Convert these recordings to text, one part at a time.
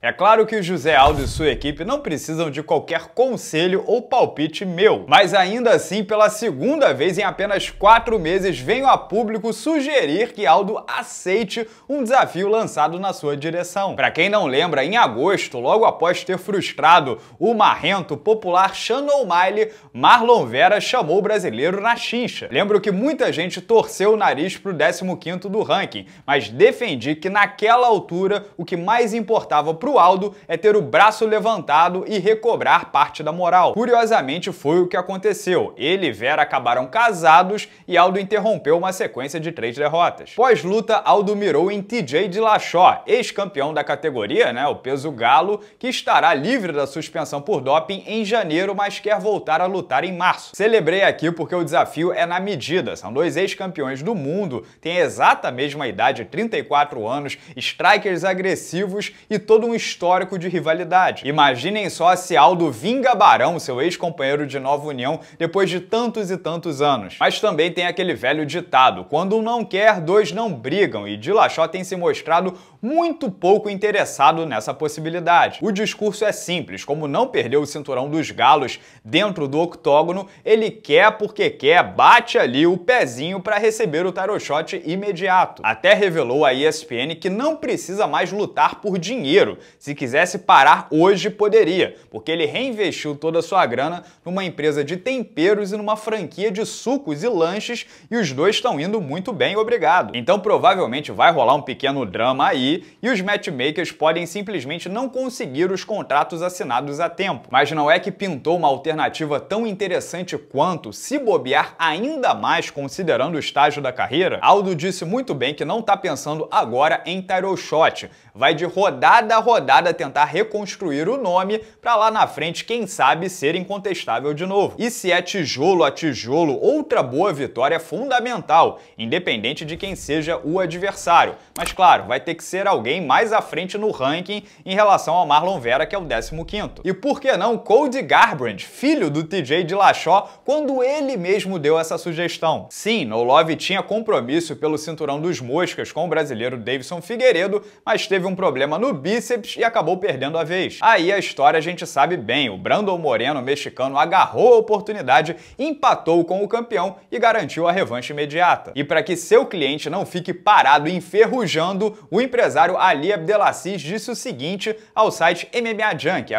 É claro que o José Aldo e sua equipe não precisam de qualquer conselho ou palpite meu, mas ainda assim, pela segunda vez em apenas quatro meses, venho a público sugerir que Aldo aceite um desafio lançado na sua direção. Para quem não lembra, em agosto, logo após ter frustrado o marrento popular Shannon Miley, Marlon Vera chamou o brasileiro na chincha. Lembro que muita gente torceu o nariz pro 15 do ranking, mas defendi que naquela altura o que mais importava pro para Aldo é ter o braço levantado e recobrar parte da moral. Curiosamente foi o que aconteceu. Ele e Vera acabaram casados e Aldo interrompeu uma sequência de três derrotas. Pós-luta, Aldo mirou em TJ De Laxó, ex-campeão da categoria, né, o peso galo, que estará livre da suspensão por doping em janeiro, mas quer voltar a lutar em março. Celebrei aqui porque o desafio é na medida. São dois ex-campeões do mundo, têm a exata mesma idade, 34 anos, strikers agressivos e todo um histórico de rivalidade. Imaginem só se Aldo vinga Barão, seu ex-companheiro de Nova União, depois de tantos e tantos anos. Mas também tem aquele velho ditado, quando um não quer, dois não brigam, e Dilachó tem se mostrado muito pouco interessado nessa possibilidade. O discurso é simples, como não perdeu o cinturão dos galos dentro do octógono, ele quer porque quer, bate ali o pezinho para receber o tarot shot imediato. Até revelou a ESPN que não precisa mais lutar por dinheiro. Se quisesse parar hoje, poderia, porque ele reinvestiu toda a sua grana numa empresa de temperos e numa franquia de sucos e lanches, e os dois estão indo muito bem, obrigado. Então provavelmente vai rolar um pequeno drama aí e os matchmakers podem simplesmente não conseguir os contratos assinados a tempo. Mas não é que pintou uma alternativa tão interessante quanto, se bobear ainda mais considerando o estágio da carreira? Aldo disse muito bem que não está pensando agora em title shot, vai de rodada a rodada tentar reconstruir o nome para lá na frente, quem sabe, ser incontestável de novo. E se é tijolo a tijolo, outra boa vitória é fundamental, independente de quem seja o adversário. Mas claro, vai ter que ser ser alguém mais à frente no ranking em relação ao Marlon Vera, que é o 15º. E por que não Cody Garbrandt, filho do TJ Dillashaw, quando ele mesmo deu essa sugestão? Sim, No Love tinha compromisso pelo cinturão dos moscas com o brasileiro Davidson Figueiredo, mas teve um problema no bíceps e acabou perdendo a vez. Aí a história a gente sabe bem, o Brandon Moreno, mexicano, agarrou a oportunidade, empatou com o campeão e garantiu a revanche imediata. E para que seu cliente não fique parado enferrujando, o empresário empresário Ali Abdelaziz disse o seguinte ao site MMA Junk,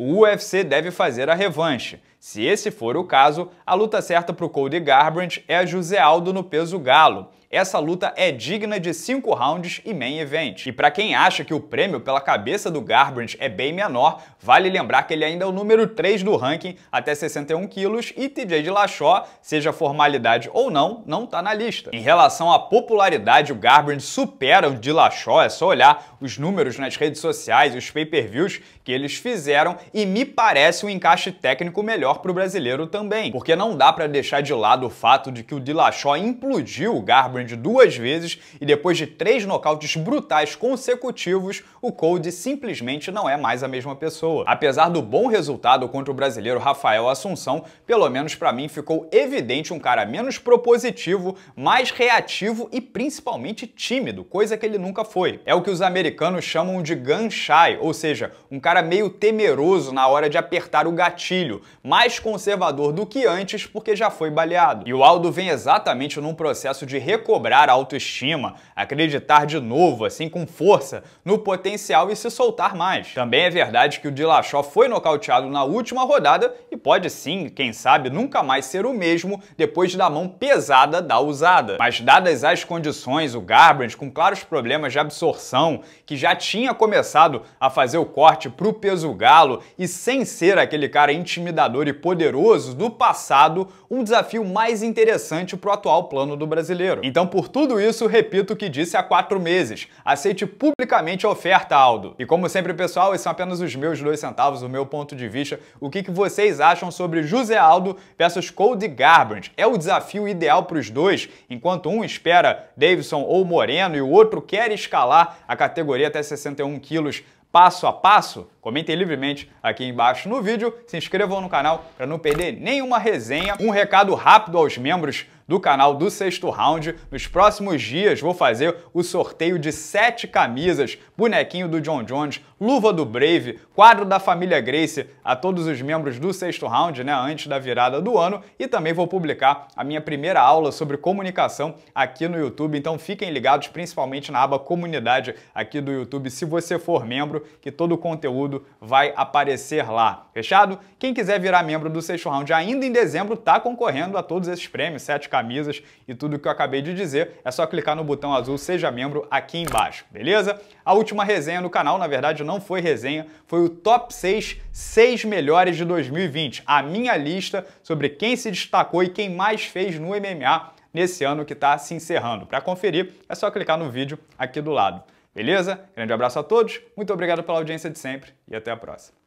O UFC deve fazer a revanche. Se esse for o caso, a luta certa para o Cody Garbrandt é a José Aldo no peso galo. Essa luta é digna de 5 rounds e main event. E para quem acha que o prêmio pela cabeça do Garbrandt é bem menor, vale lembrar que ele ainda é o número 3 do ranking até 61 quilos e TJ Dillashaw, seja formalidade ou não, não tá na lista. Em relação à popularidade, o Garbrandt supera o Dillashaw, é só olhar os números nas redes sociais, os pay-per-views que eles fizeram e me parece um encaixe técnico melhor melhor para o brasileiro também, porque não dá para deixar de lado o fato de que o Dillashaw implodiu o Garbrandt duas vezes e depois de três nocautes brutais consecutivos, o Cody simplesmente não é mais a mesma pessoa. Apesar do bom resultado contra o brasileiro Rafael Assunção, pelo menos para mim ficou evidente um cara menos propositivo, mais reativo e principalmente tímido, coisa que ele nunca foi. É o que os americanos chamam de gun shy, ou seja, um cara meio temeroso na hora de apertar o gatilho, mais conservador do que antes porque já foi baleado. E o Aldo vem exatamente num processo de recobrar a autoestima, acreditar de novo, assim com força, no potencial e se soltar mais. Também é verdade que o Dilachó foi nocauteado na última rodada e pode sim, quem sabe, nunca mais ser o mesmo depois da mão pesada da usada. Mas dadas as condições, o Garbrandt, com claros problemas de absorção, que já tinha começado a fazer o corte pro peso galo e sem ser aquele cara intimidador sobre poderosos do passado um desafio mais interessante para o atual plano do brasileiro. Então, por tudo isso, repito o que disse há quatro meses. Aceite publicamente a oferta, Aldo. E como sempre, pessoal, esses são apenas os meus dois centavos, o meu ponto de vista. O que, que vocês acham sobre José Aldo versus Cody Garbrandt? É o desafio ideal para os dois, enquanto um espera Davidson ou Moreno e o outro quer escalar a categoria até 61 quilos passo a passo? Comentem livremente aqui embaixo no vídeo, se inscrevam no canal para não perder nenhuma resenha. Um recado rápido aos membros do canal do Sexto Round. Nos próximos dias vou fazer o sorteio de sete camisas, bonequinho do John Jones, luva do Brave, quadro da família Grace a todos os membros do Sexto Round, né, antes da virada do ano, e também vou publicar a minha primeira aula sobre comunicação aqui no YouTube. Então fiquem ligados, principalmente na aba comunidade aqui do YouTube, se você for membro, que todo o conteúdo vai aparecer lá. Fechado? Quem quiser virar membro do Sexto Round ainda em dezembro, tá concorrendo a todos esses prêmios, sete camisas camisas e tudo que eu acabei de dizer, é só clicar no botão azul Seja Membro aqui embaixo, beleza? A última resenha no canal, na verdade, não foi resenha, foi o Top 6, 6 melhores de 2020, a minha lista sobre quem se destacou e quem mais fez no MMA nesse ano que está se encerrando. Para conferir, é só clicar no vídeo aqui do lado. Beleza? Grande abraço a todos, muito obrigado pela audiência de sempre e até a próxima.